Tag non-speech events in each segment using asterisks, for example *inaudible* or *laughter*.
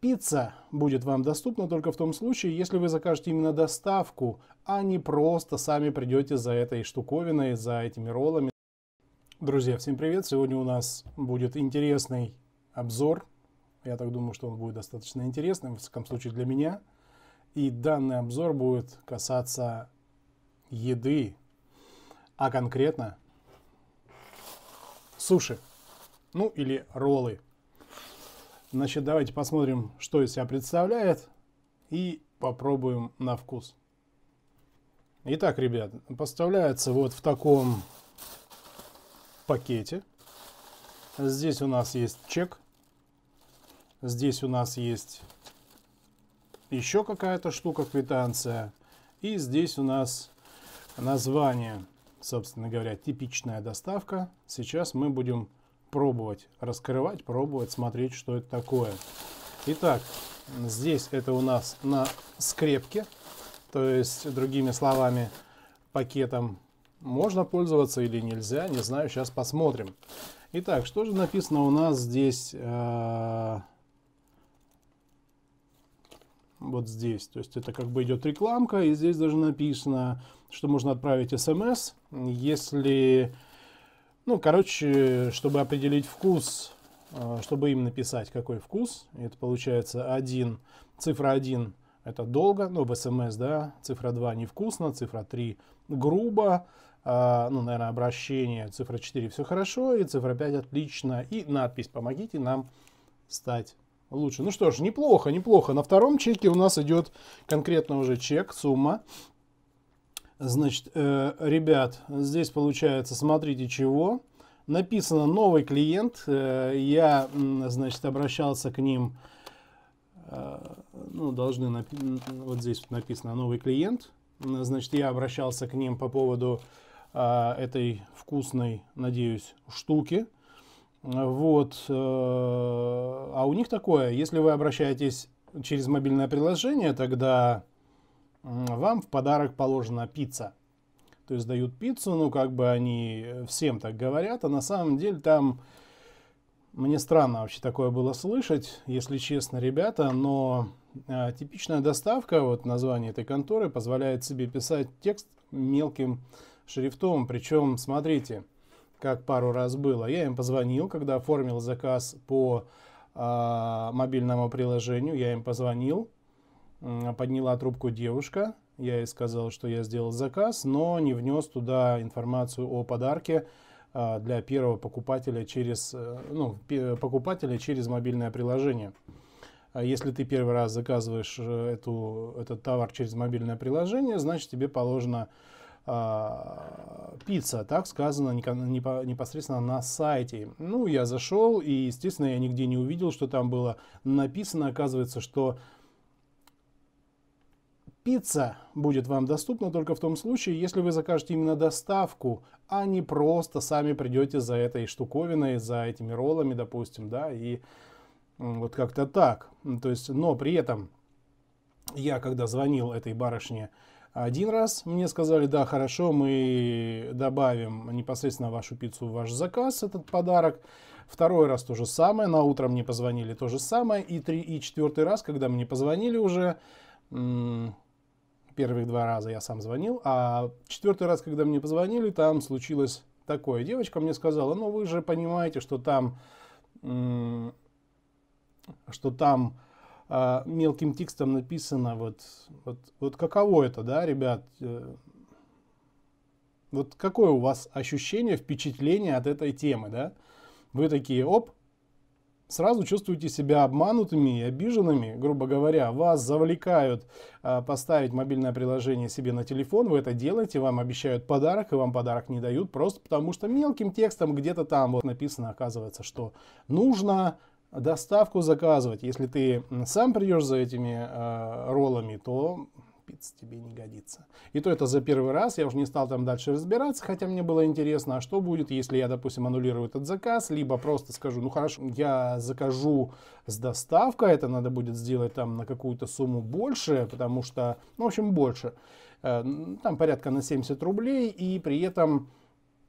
Пицца будет вам доступна только в том случае, если вы закажете именно доставку, а не просто сами придете за этой штуковиной, за этими роллами. Друзья, всем привет! Сегодня у нас будет интересный обзор. Я так думаю, что он будет достаточно интересным, в всяком случае для меня. И данный обзор будет касаться еды, а конкретно суши, ну или роллы – Значит, давайте посмотрим, что из себя представляет и попробуем на вкус. Итак, ребят, поставляется вот в таком пакете. Здесь у нас есть чек. Здесь у нас есть еще какая-то штука, квитанция. И здесь у нас название, собственно говоря, типичная доставка. Сейчас мы будем пробовать раскрывать, пробовать смотреть, что это такое. Итак, здесь это у нас на скрепке, то есть, другими словами, пакетом можно пользоваться или нельзя, не знаю, сейчас посмотрим. Итак, что же написано у нас здесь, э, вот здесь, то есть это как бы идет рекламка, и здесь даже написано, что можно отправить смс, эм если ну, короче, чтобы определить вкус, э, чтобы им написать, какой вкус, это получается один цифра 1 это долго, ну, в смс, эм да, цифра 2 невкусно, цифра 3 грубо, а, ну, наверное, обращение, цифра 4 все хорошо, и цифра 5 отлично, и надпись «Помогите нам стать лучше». Ну что ж, неплохо, неплохо. На втором чеке у нас идет конкретно уже чек, сумма Значит, э, ребят, здесь получается, смотрите чего. Написано новый клиент. Э, я, значит, обращался к ним. Э, ну, должны, вот здесь написано новый клиент. Значит, я обращался к ним по поводу э, этой вкусной, надеюсь, штуки. Вот. Э, а у них такое, если вы обращаетесь через мобильное приложение, тогда вам в подарок положена пицца. То есть дают пиццу, ну как бы они э, всем так говорят, а на самом деле там мне странно вообще такое было слышать, если честно, ребята, но э, типичная доставка, вот название этой конторы, позволяет себе писать текст мелким шрифтом. Причем, смотрите, как пару раз было. Я им позвонил, когда оформил заказ по э, мобильному приложению, я им позвонил, подняла трубку девушка. Я ей сказал, что я сделал заказ, но не внес туда информацию о подарке а, для первого покупателя через, э, ну, покупателя через мобильное приложение. А если ты первый раз заказываешь э, эту, этот товар через мобильное приложение, значит тебе положено а, пицца, так сказано непосредственно на сайте. Ну, я зашел, и, естественно, я нигде не увидел, что там было написано. Оказывается, что Пицца будет вам доступна только в том случае, если вы закажете именно доставку, а не просто сами придете за этой штуковиной, за этими роллами, допустим, да, и вот как-то так. То есть, но при этом я, когда звонил этой барышне один раз, мне сказали, да, хорошо, мы добавим непосредственно вашу пиццу в ваш заказ, этот подарок. Второй раз то же самое, на утро мне позвонили то же самое, и, три, и четвертый раз, когда мне позвонили уже, первых два раза я сам звонил, а четвертый раз, когда мне позвонили, там случилось такое. Девочка мне сказала, ну вы же понимаете, что там, что там а, мелким текстом написано, вот, вот, вот каково это, да, ребят, э, вот какое у вас ощущение, впечатление от этой темы, да? Вы такие, оп, сразу чувствуете себя обманутыми и обиженными, грубо говоря, вас завлекают э, поставить мобильное приложение себе на телефон, вы это делаете, вам обещают подарок, и вам подарок не дают, просто потому что мелким текстом где-то там вот написано, оказывается, что нужно доставку заказывать. Если ты сам придешь за этими э, роллами, то пицца тебе не годится. И то это за первый раз, я уже не стал там дальше разбираться, хотя мне было интересно, а что будет, если я, допустим, аннулирую этот заказ, либо просто скажу, ну хорошо, я закажу с доставкой, это надо будет сделать там на какую-то сумму больше, потому что, ну, в общем, больше. Э, там порядка на 70 рублей, и при этом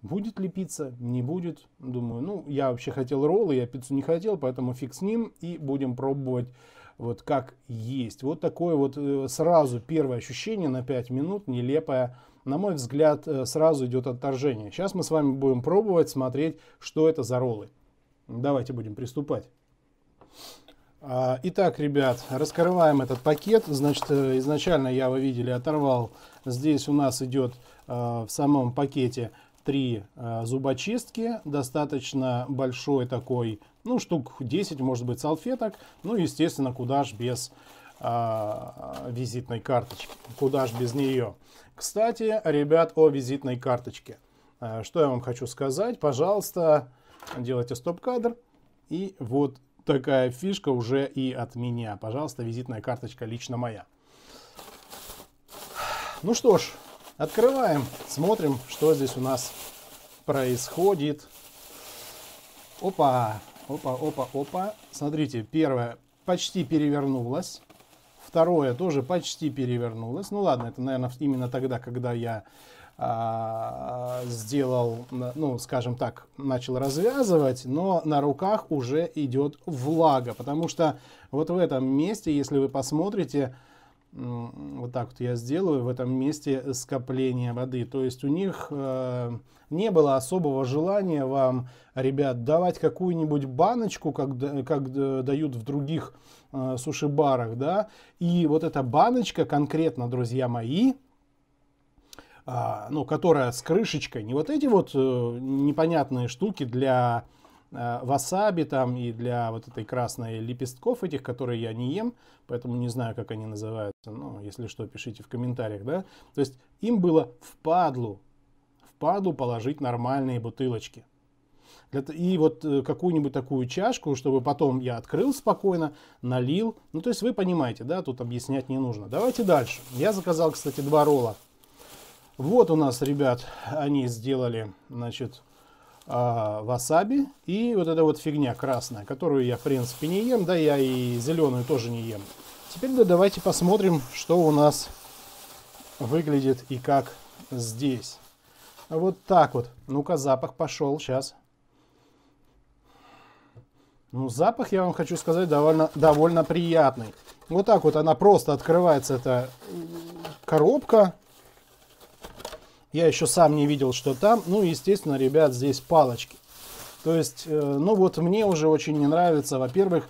Будет ли пицца? Не будет. Думаю, ну, я вообще хотел роллы, я пиццу не хотел, поэтому фиг с ним. И будем пробовать вот как есть. Вот такое вот э, сразу первое ощущение на 5 минут, нелепое. На мой взгляд, э, сразу идет отторжение. Сейчас мы с вами будем пробовать смотреть, что это за роллы. Давайте будем приступать. А, итак, ребят, раскрываем этот пакет. Значит, э, изначально я, вы видели, оторвал. Здесь у нас идет в самом пакете три э, зубочистки, достаточно большой такой, ну, штук 10, может быть, салфеток. Ну, естественно, куда ж без э, визитной карточки, куда ж без нее. Кстати, ребят, о визитной карточке. Э, что я вам хочу сказать? Пожалуйста, делайте стоп-кадр. И вот такая фишка уже и от меня. Пожалуйста, визитная карточка лично моя. Ну что ж, Открываем, смотрим, что здесь у нас происходит. Опа, опа, опа, опа. Смотрите, первое почти перевернулось. Второе тоже почти перевернулось. Ну ладно, это, наверное, именно тогда, когда я а, сделал, ну, скажем так, начал развязывать, но на руках уже идет влага, потому что вот в этом месте, если вы посмотрите, вот так вот я сделаю в этом месте скопления воды. То есть у них э, не было особого желания вам, ребят, давать какую-нибудь баночку, как, как дают в других э, суши-барах, да. И вот эта баночка конкретно, друзья мои, а, ну, которая с крышечкой, не вот эти вот э, непонятные штуки для Э, васаби там и для вот этой красной лепестков этих, которые я не ем, поэтому не знаю, как они называются, но ну, если что, пишите в комментариях, да. То есть им было впадлу, впадлу положить нормальные бутылочки. И вот э, какую-нибудь такую чашку, чтобы потом я открыл спокойно, налил. Ну, то есть вы понимаете, да, тут объяснять не нужно. Давайте дальше. Я заказал, кстати, два ролла. Вот у нас, ребят, они сделали, значит, а, васаби и вот эта вот фигня красная, которую я в принципе не ем, да я и зеленую тоже не ем. Теперь да, давайте посмотрим, что у нас выглядит и как здесь. Вот так вот. Ну-ка, запах пошел сейчас. Ну, запах, я вам хочу сказать, довольно, довольно приятный. Вот так вот она просто открывается, эта коробка. Я еще сам не видел, что там. Ну, естественно, ребят, здесь палочки. То есть, э, ну вот мне уже очень не нравится, во-первых,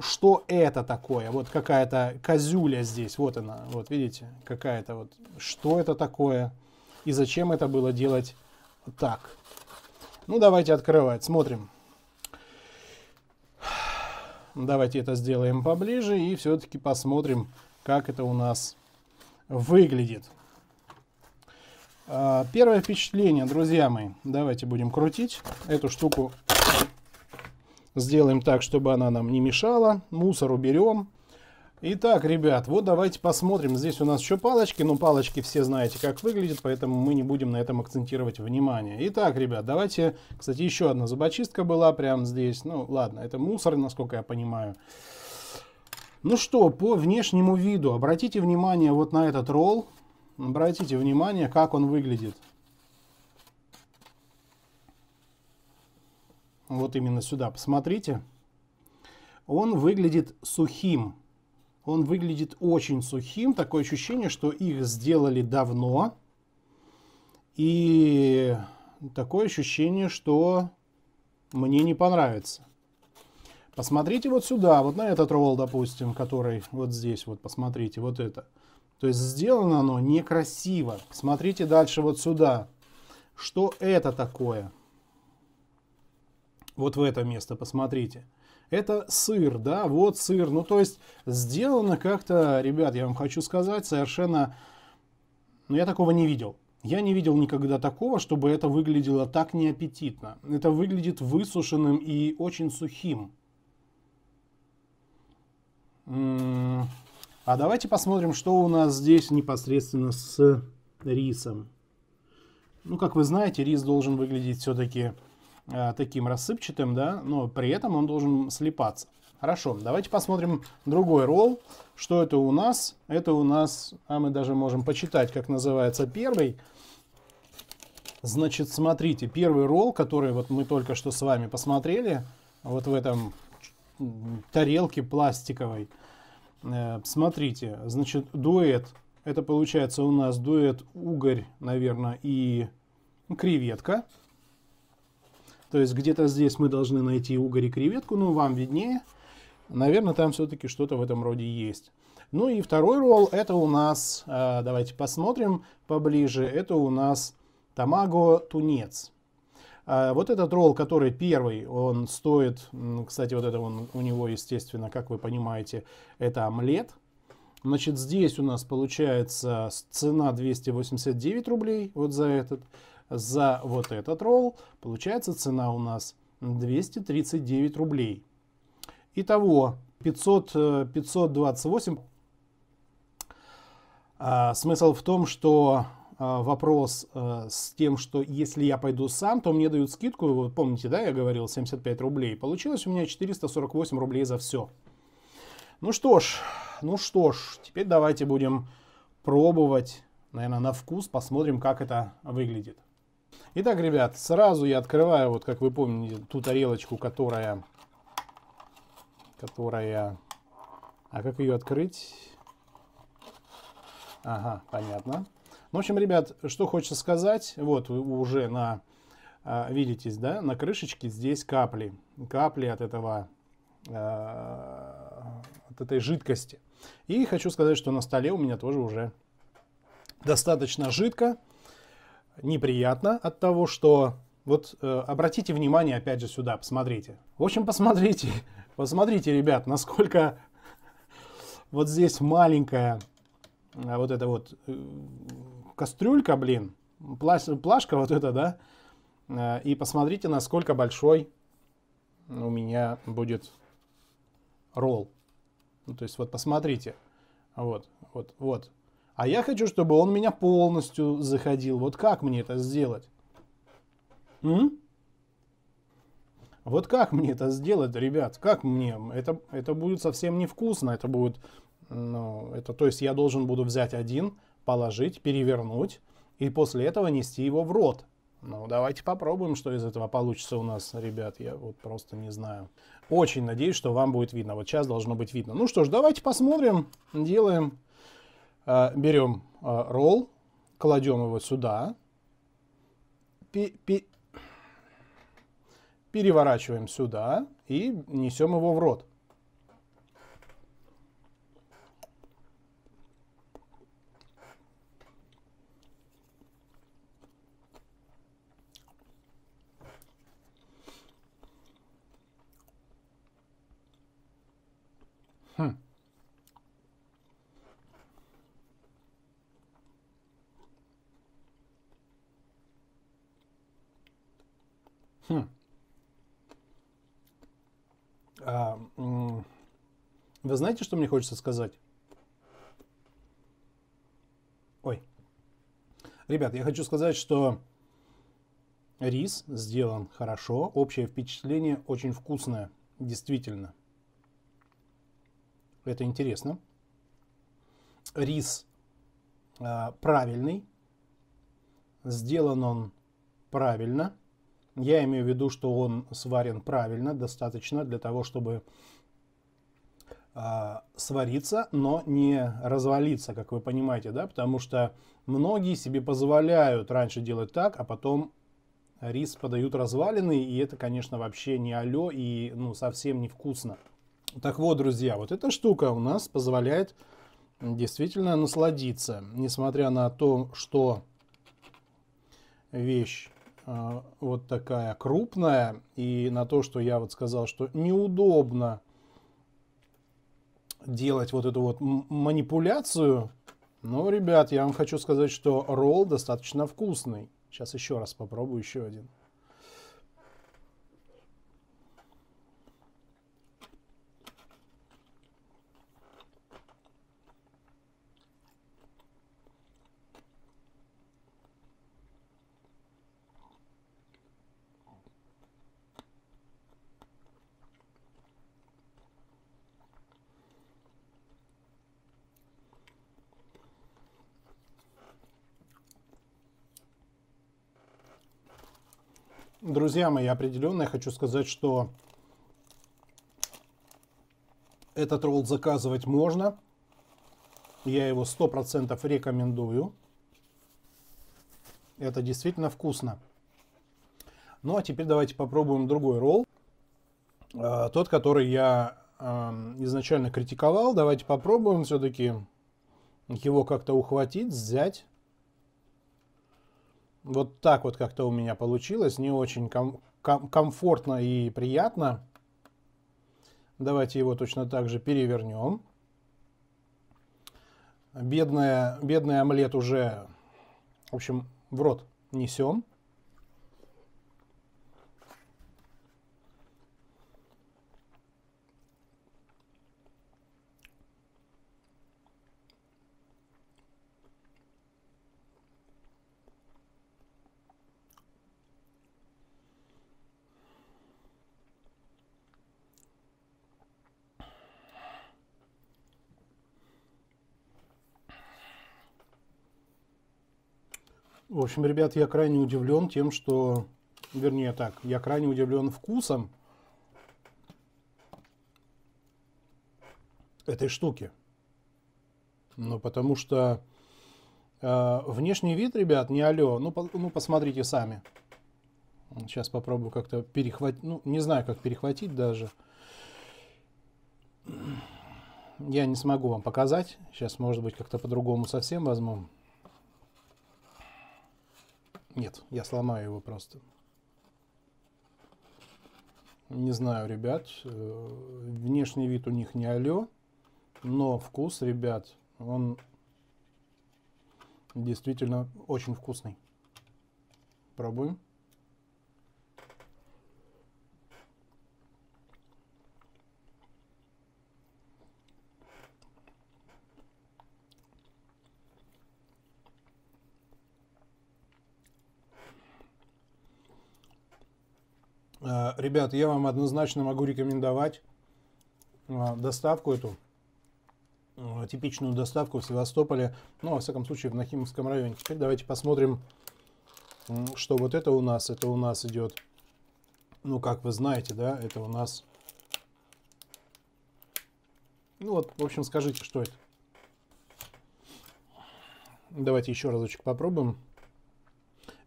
что это такое? Вот какая-то козюля здесь, вот она, вот видите, какая-то вот, что это такое? И зачем это было делать так? Ну, давайте открывать, смотрим. Давайте это сделаем поближе и все-таки посмотрим, как это у нас выглядит. А, первое впечатление, друзья мои, давайте будем крутить. Эту штуку сделаем так, чтобы она нам не мешала. Мусор уберем. Итак, ребят, вот давайте посмотрим. Здесь у нас еще палочки, но палочки все знаете, как выглядят, поэтому мы не будем на этом акцентировать внимание. Итак, ребят, давайте... Кстати, еще одна зубочистка была прямо здесь. Ну, ладно, это мусор, насколько я понимаю. Ну что, по внешнему виду, обратите внимание вот на этот ролл. Обратите внимание, как он выглядит. Вот именно сюда посмотрите. Он выглядит сухим. Он выглядит очень сухим. Такое ощущение, что их сделали давно. И такое ощущение, что мне не понравится. Посмотрите вот сюда, вот на этот ролл, допустим, который вот здесь, вот посмотрите, вот это. То есть сделано оно некрасиво. Смотрите дальше вот сюда. Что это такое? Вот в это место посмотрите. Это сыр, да, вот сыр. Ну, то есть сделано как-то, ребят, я вам хочу сказать, совершенно... Но ну, я такого не видел. Я не видел никогда такого, чтобы это выглядело так неаппетитно. Это выглядит высушенным и очень сухим. А давайте посмотрим, что у нас здесь непосредственно с рисом. Ну, как вы знаете, рис должен выглядеть все-таки э, таким рассыпчатым, да, но при этом он должен слипаться. Хорошо, давайте посмотрим другой ролл. Что это у нас? Это у нас, а мы даже можем почитать, как называется первый. Значит, смотрите, первый ролл, который вот мы только что с вами посмотрели, вот в этом тарелке пластиковой – Э, смотрите, значит, дуэт. Это получается у нас дуэт угорь, наверное, и креветка. То есть где-то здесь мы должны найти угорь и креветку, ну вам виднее. Наверное, там все-таки что-то в этом роде есть. Ну и второй ролл это у нас, э, давайте посмотрим поближе, это у нас тамаго тунец. А, вот этот ролл, который первый, он стоит, кстати, вот это он, у него, естественно, как вы понимаете, это омлет. Значит, здесь у нас получается цена 289 рублей вот за этот. За вот этот ролл получается цена у нас 239 рублей. Итого 500, 528. Э, а, смысл в том, что а, вопрос а, с тем, что если я пойду сам, то мне дают скидку, вы помните, да, я говорил, 75 рублей. Получилось у меня 448 рублей за все. Ну что ж, ну что ж, теперь давайте будем пробовать, наверное, на вкус, посмотрим, как это выглядит. Итак, ребят, сразу я открываю, вот как вы помните, ту тарелочку, которая... Которая... А как ее открыть? Ага, понятно в общем, ребят, что хочется сказать, вот вы уже на, а, видитесь, да, на крышечке здесь капли, капли от этого, а, от этой жидкости. И хочу сказать, что на столе у меня тоже уже достаточно жидко, неприятно от того, что вот э, обратите внимание опять же сюда, посмотрите. В общем, посмотрите, *laughs* посмотрите, ребят, насколько *laughs* вот здесь маленькая а, вот это вот э, кастрюлька, блин, плашка вот эта, да, э, и посмотрите, насколько большой у меня будет ролл. Ну, то есть вот посмотрите. Вот, вот, вот. А я хочу, чтобы он меня полностью заходил. Вот как мне это сделать? М? Вот как мне это сделать, ребят? Как мне? Это, это будет совсем невкусно. Это будет, ну, это, то есть я должен буду взять один, положить, перевернуть и после этого нести его в рот. Ну, давайте попробуем, что из этого получится у нас, ребят. Я вот просто не знаю. Очень надеюсь, что вам будет видно. Вот сейчас должно быть видно. Ну что ж, давайте посмотрим. Делаем. Э, берем э, ролл, кладем его сюда. переворачиваем сюда и несем его в рот. Хм. А, вы знаете, что мне хочется сказать? Ой. Ребят, я хочу сказать, что рис сделан хорошо. Общее впечатление очень вкусное. Действительно. Это интересно. Рис э, правильный. Сделан он правильно. Я имею в виду, что он сварен правильно, достаточно для того, чтобы э, свариться, но не развалиться, как вы понимаете, да, потому что многие себе позволяют раньше делать так, а потом рис подают разваленный, и это, конечно, вообще не алё и ну, совсем невкусно. Так вот, друзья, вот эта штука у нас позволяет действительно насладиться, несмотря на то, что вещь а, вот такая крупная, и на то, что я вот сказал, что неудобно делать вот эту вот манипуляцию, но, ну, ребят, я вам хочу сказать, что ролл достаточно вкусный. Сейчас еще раз попробую еще один. друзья мои, определенно я хочу сказать, что этот ролл заказывать можно. Я его 100% рекомендую. Это действительно вкусно. Ну а теперь давайте попробуем другой ролл. А, тот, который я изначально критиковал. Давайте попробуем все-таки его как-то ухватить, взять. Вот так вот как-то у меня получилось. Не очень ком ком комфортно и приятно. Давайте его точно так же перевернем. Бедная, бедный омлет уже, в общем, в рот несем. В общем, ребят, я крайне удивлен тем, что... Вернее так, я крайне удивлен вкусом этой штуки. Ну, потому что э, внешний вид, ребят, не алё. Ну, по, ну, посмотрите сами. Сейчас попробую как-то перехватить. Ну, не знаю, как перехватить даже. Я не смогу вам показать. Сейчас, может быть, как-то по-другому совсем возьму. Нет, я сломаю его просто. Не знаю, ребят. Э, внешний вид у них не алё. Но вкус, ребят, он действительно очень вкусный. Пробуем. Э, ребят, я вам однозначно могу рекомендовать э, доставку эту, э, типичную доставку в Севастополе, ну, во всяком случае, в Нахимовском районе. Теперь давайте посмотрим, что вот это у нас. Это у нас идет, ну, как вы знаете, да, это у нас... Ну вот, в общем, скажите, что это. Давайте еще разочек попробуем.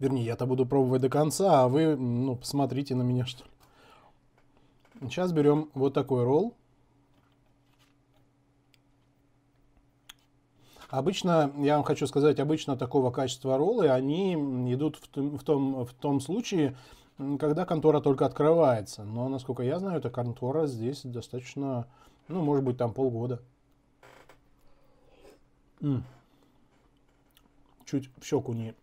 Вернее, я-то буду пробовать до конца, а вы, ну, посмотрите на меня, что ли. Сейчас берем вот такой ролл. Обычно, я вам хочу сказать, обычно такого качества роллы, они идут в том, в том, в том случае, когда контора только открывается. Но, насколько я знаю, эта контора здесь достаточно, ну, может быть, там полгода. Чуть в щеку не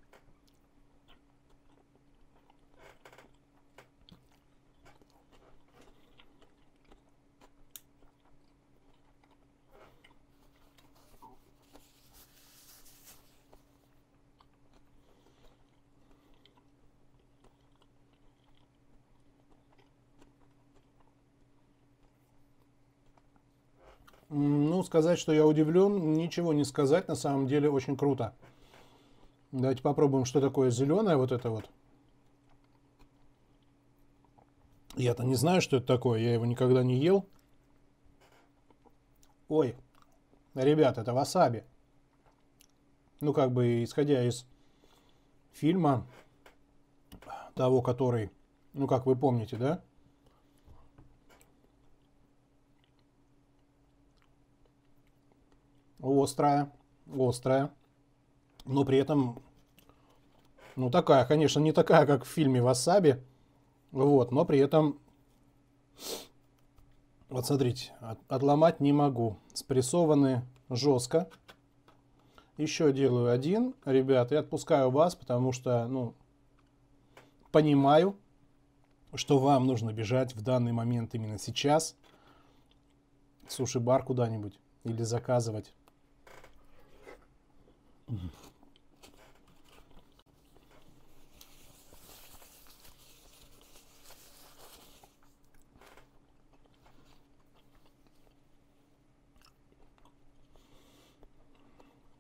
Ну, сказать, что я удивлен, ничего не сказать. На самом деле очень круто. Давайте попробуем, что такое зеленое вот это вот. Я-то не знаю, что это такое. Я его никогда не ел. Ой, ребят, это васаби. Ну, как бы, исходя из фильма того, который, ну, как вы помните, да? острая, острая, но при этом, ну такая, конечно, не такая, как в фильме «Васаби», вот, но при этом, вот смотрите, от, отломать не могу, спрессованы жестко, еще делаю один, ребят, и отпускаю вас, потому что, ну, понимаю, что вам нужно бежать в данный момент именно сейчас, суши-бар куда-нибудь или заказывать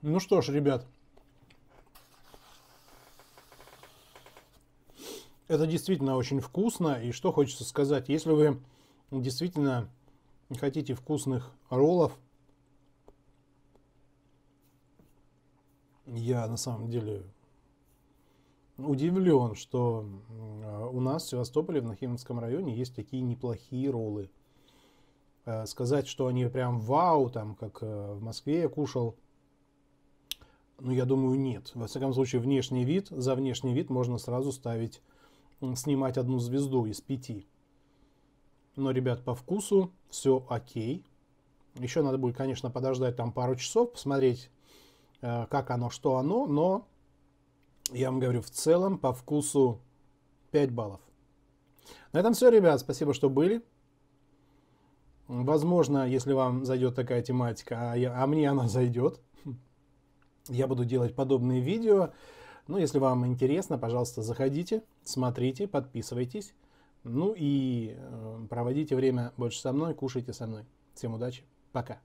ну что ж, ребят, это действительно очень вкусно. И что хочется сказать, если вы действительно хотите вкусных роллов, я на самом деле удивлен, что у нас в Севастополе, в Нахимовском районе, есть такие неплохие роллы. Э, сказать, что они прям вау, там, как э, в Москве я кушал, ну, я думаю, нет. Во всяком случае, внешний вид, за внешний вид можно сразу ставить, снимать одну звезду из пяти. Но, ребят, по вкусу все окей. Еще надо будет, конечно, подождать там пару часов, посмотреть, Э, как оно, что оно, но я вам говорю, в целом по вкусу 5 баллов. На этом все, ребят. Спасибо, что были. Возможно, если вам зайдет такая тематика, а, я, а мне она *laughs* зайдет, я буду делать подобные видео. Но ну, если вам интересно, пожалуйста, заходите, смотрите, подписывайтесь. Ну и э, проводите время больше со мной, кушайте со мной. Всем удачи, пока.